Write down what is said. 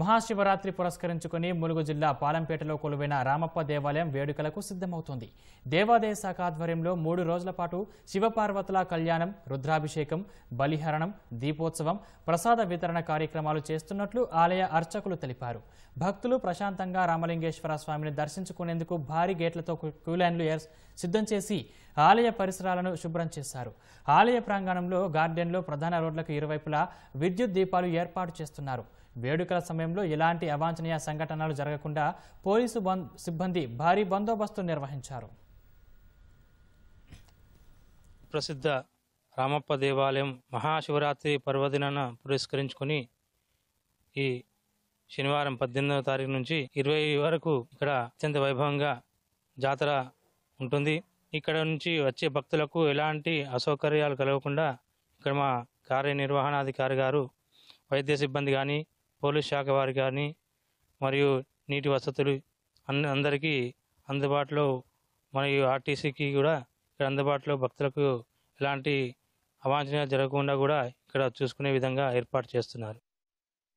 మహాశివరాత్రి పురస్కరించుకుని ములుగు జిల్లా పాలంపేటలో కొలువైన రామప్ప దేవాలయం వేడుకలకు సిద్ధమవుతోంది దేవాదాయ శాఖ ఆధ్వర్యంలో మూడు రోజుల పాటు శివపార్వతుల కళ్యాణం రుద్రాభిషేకం బలిహరణం దీపోత్సవం ప్రసాద వితరణ కార్యక్రమాలు చేస్తున్నట్లు ఆలయ అర్చకులు తెలిపారు భక్తులు ప్రశాంతంగా రామలింగేశ్వర స్వామిని దర్శించుకునేందుకు భారీ గేట్లతో క్యూలైన్లు సిద్ధం చేసి ఆలయ పరిసరాలను శుభ్రం చేశారు ఆలయ ప్రాంగణంలో గార్డెన్లో ప్రధాన రోడ్లకు ఇరువైపులా విద్యుత్ దీపాలు ఏర్పాటు చేస్తున్నారు వేడుకల సమయంలో ఎలాంటి అవాంఛనీయ సంఘటనలు జరగకుండా పోలీసు సిబ్బంది భారీ బందోబస్తు నిర్వహించారు ప్రసిద్ధ రామప్ప దేవాలయం మహాశివరాత్రి పర్వదినాన పురస్కరించుకొని ఈ శనివారం పద్దెనిమిదవ తారీఖు నుంచి ఇరవై వరకు ఇక్కడ అత్యంత వైభవంగా జాతర ఉంటుంది ఇక్కడ నుంచి వచ్చే భక్తులకు ఎలాంటి అసౌకర్యాలు కలగకుండా ఇక్కడ మా కార్యనిర్వహణాధికారి గారు వైద్య సిబ్బంది కానీ పోలీస్ శాఖ వారు కానీ మరియు నీటి వసతులు అన్ని అందరికీ అందుబాటులో మరియు ఆర్టీసీకి కూడా ఇక్కడ అందుబాటులో భక్తులకు ఎలాంటి అవాంఛనీయాలు జరగకుండా కూడా ఇక్కడ చూసుకునే విధంగా ఏర్పాటు చేస్తున్నారు